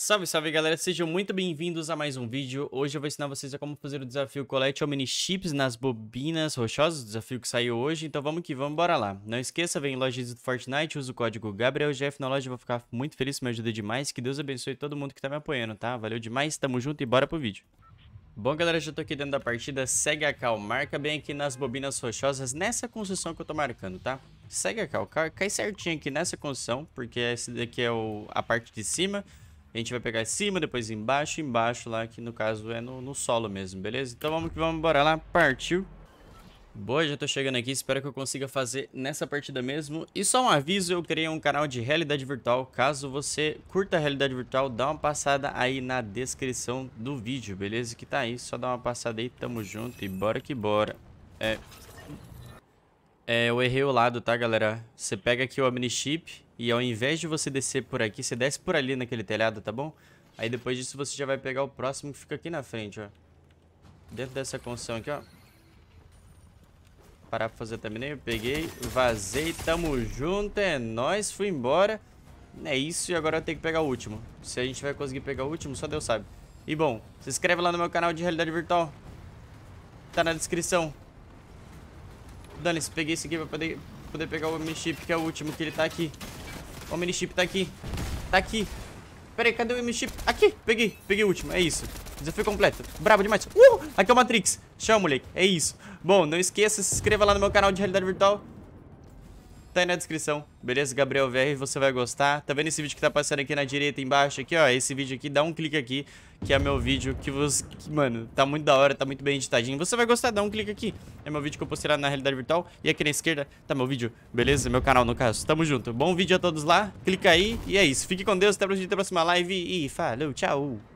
Salve, salve galera, sejam muito bem-vindos a mais um vídeo. Hoje eu vou ensinar vocês a como fazer o desafio colete ou mini chips nas bobinas rochosas, desafio que saiu hoje, então vamos que vamos, bora lá. Não esqueça, vem em lojas do Fortnite, usa o código GabrielGF na loja, vou ficar muito feliz, me ajuda demais, que Deus abençoe todo mundo que tá me apoiando, tá? Valeu demais, tamo junto e bora pro vídeo. Bom, galera, já tô aqui dentro da partida, segue a cal, marca bem aqui nas bobinas rochosas, nessa construção que eu tô marcando, tá? Segue a cal, cai certinho aqui nessa construção, porque esse daqui é o, a parte de cima... A gente vai pegar em cima, depois embaixo, embaixo lá, que no caso é no, no solo mesmo, beleza? Então vamos que vamos, bora lá, partiu. Boa, já tô chegando aqui, espero que eu consiga fazer nessa partida mesmo. E só um aviso, eu criei um canal de realidade virtual, caso você curta a realidade virtual, dá uma passada aí na descrição do vídeo, beleza? Que tá aí, só dá uma passada aí, tamo junto e bora que bora. É... É, eu errei o lado, tá, galera? Você pega aqui o Omnichip, e ao invés de você descer por aqui, você desce por ali naquele telhado, tá bom? Aí depois disso você já vai pegar o próximo que fica aqui na frente, ó. Dentro dessa construção aqui, ó. Parar pra fazer também, né? eu peguei, vazei, tamo junto, é nóis, fui embora. É isso, e agora eu tenho que pegar o último. Se a gente vai conseguir pegar o último, só Deus sabe. E bom, se inscreve lá no meu canal de realidade virtual. Tá na descrição. Dane-se, peguei esse aqui pra poder, poder pegar o m chip, que é o último que ele tá aqui. O mini-chip tá aqui. Tá aqui. Pera aí, cadê o mini-chip? Aqui. Peguei. Peguei o último. É isso. Desafio completo. Brabo demais. Uh! Aqui é o Matrix. Chama, moleque. É isso. Bom, não esqueça, se inscreva lá no meu canal de realidade virtual tá aí na descrição, beleza? Gabriel VR, você vai gostar. Tá vendo esse vídeo que tá passando aqui na direita embaixo? Aqui, ó, esse vídeo aqui, dá um clique aqui, que é meu vídeo que você... Que, mano, tá muito da hora, tá muito bem editadinho. Você vai gostar, dá um clique aqui. É meu vídeo que eu postei lá na realidade virtual. E aqui na esquerda tá meu vídeo, beleza? Meu canal, no caso. Tamo junto. Bom vídeo a todos lá, clica aí. E é isso. Fique com Deus, até até a próxima live. E falou, tchau!